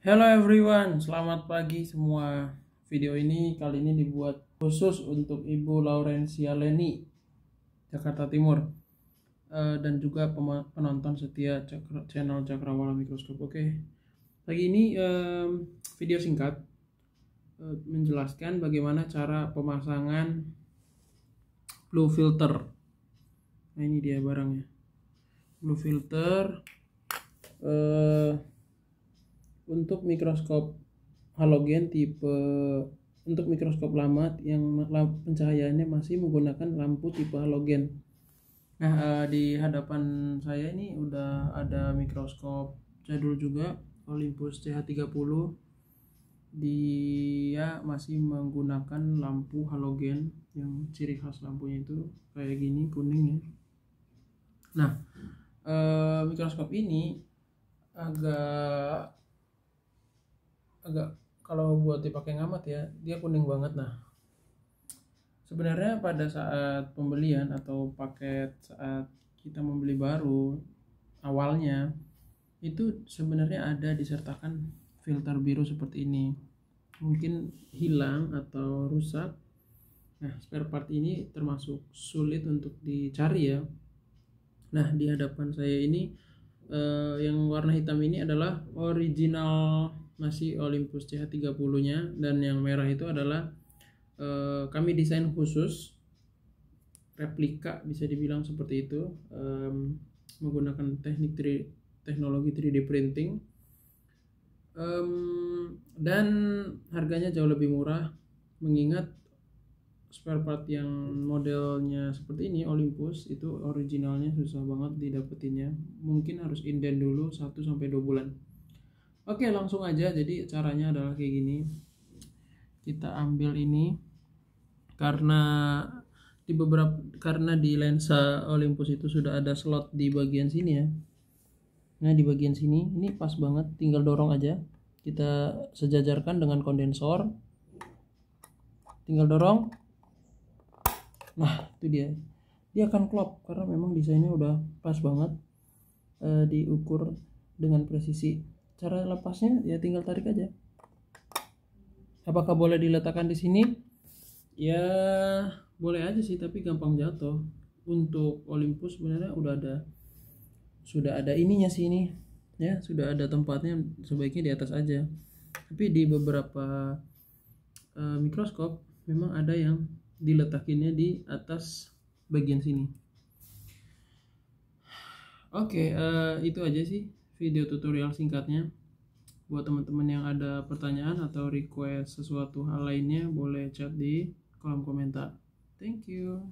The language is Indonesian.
Hello everyone, selamat pagi semua. Video ini kali ini dibuat khusus untuk Ibu Laurencia Leni, Jakarta Timur, eh, dan juga penonton setia cakra, channel Cakrawala Mikroskop. Oke, okay. pagi ini video singkat eh, menjelaskan bagaimana cara pemasangan blue filter. Nah ini dia barangnya, blue filter. Eh, untuk mikroskop halogen tipe untuk mikroskop lama yang pencahayaannya masih menggunakan lampu tipe halogen. Nah, eh, di hadapan saya ini udah ada mikroskop jadul juga Olympus CH30. Dia masih menggunakan lampu halogen yang ciri khas lampunya itu kayak gini kuning ya. Nah, eh, mikroskop ini agak agak kalau buat dipakai ngamat ya dia kuning banget nah sebenarnya pada saat pembelian atau paket saat kita membeli baru awalnya itu sebenarnya ada disertakan filter biru seperti ini mungkin hilang atau rusak nah spare part ini termasuk sulit untuk dicari ya nah di hadapan saya ini eh, yang warna hitam ini adalah original masih Olympus CH30 nya dan yang merah itu adalah e, kami desain khusus replika bisa dibilang seperti itu e, menggunakan teknik tri teknologi 3D printing e, dan harganya jauh lebih murah mengingat spare part yang modelnya seperti ini Olympus itu originalnya susah banget didapetinnya mungkin harus inden dulu 1 sampai 2 bulan Oke langsung aja jadi caranya adalah kayak gini kita ambil ini karena di beberapa karena di lensa Olympus itu sudah ada slot di bagian sini ya nah di bagian sini ini pas banget tinggal dorong aja kita sejajarkan dengan kondensor tinggal dorong nah itu dia dia akan klop karena memang desainnya udah pas banget e, diukur dengan presisi cara lepasnya ya tinggal tarik aja apakah boleh diletakkan di sini ya boleh aja sih tapi gampang jatuh untuk Olympus sebenarnya udah ada sudah ada ininya sini ya sudah ada tempatnya sebaiknya di atas aja tapi di beberapa uh, mikroskop memang ada yang diletakinnya di atas bagian sini oke okay, uh, eh, itu aja sih video tutorial singkatnya buat teman-teman yang ada pertanyaan atau request sesuatu hal lainnya boleh chat di kolom komentar thank you